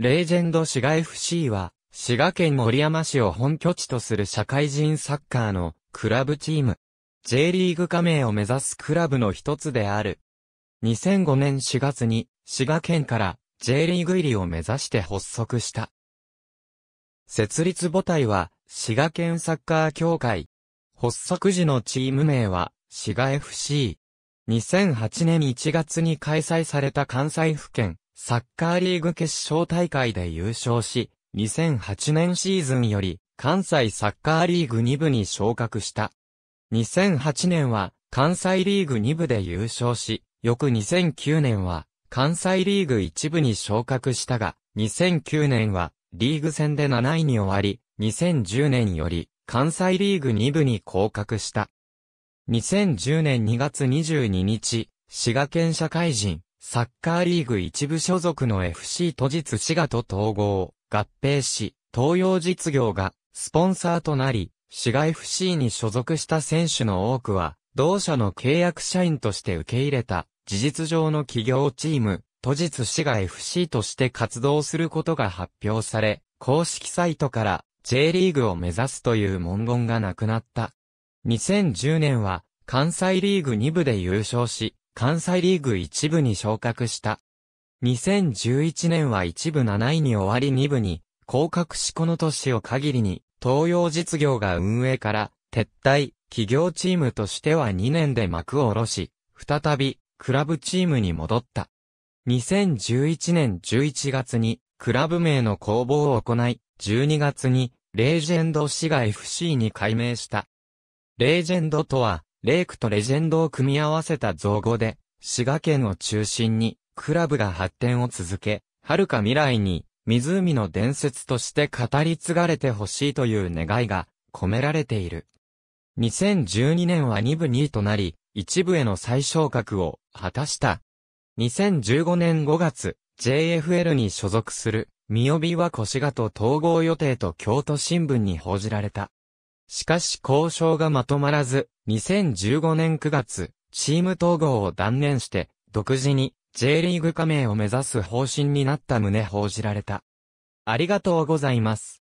レージェンド滋賀 FC は、滋賀県森山市を本拠地とする社会人サッカーのクラブチーム。J リーグ加盟を目指すクラブの一つである。2005年4月に滋賀県から J リーグ入りを目指して発足した。設立母体は滋賀県サッカー協会。発足時のチーム名は滋賀 FC。2008年1月に開催された関西府県サッカーリーグ決勝大会で優勝し、2008年シーズンより関西サッカーリーグ2部に昇格した。2008年は関西リーグ2部で優勝し、翌2009年は関西リーグ1部に昇格したが、2009年はリーグ戦で7位に終わり、2010年より関西リーグ2部に降格した。2010年2月22日、滋賀県社会人、サッカーリーグ一部所属の FC 都実滋賀と統合、合併し、東洋実業がスポンサーとなり、滋賀 FC に所属した選手の多くは、同社の契約社員として受け入れた、事実上の企業チーム、都実滋賀 FC として活動することが発表され、公式サイトから J リーグを目指すという文言がなくなった。2010年は関西リーグ2部で優勝し、関西リーグ一部に昇格した。2011年は一部7位に終わり2部に、降格しこの年を限りに、東洋実業が運営から撤退、企業チームとしては2年で幕を下ろし、再び、クラブチームに戻った。2011年11月に、クラブ名の公募を行い、12月に、レージェンド市が FC に改名した。レージェンドとは、レイクとレジェンドを組み合わせた造語で、滋賀県を中心に、クラブが発展を続け、遥か未来に、湖の伝説として語り継がれてほしいという願いが込められている。2012年は2部2位となり、1部への再昇格を果たした。2015年5月、JFL に所属する、三帯は腰越がと統合予定と京都新聞に報じられた。しかし交渉がまとまらず、2015年9月、チーム統合を断念して、独自に J リーグ加盟を目指す方針になった旨報じられた。ありがとうございます。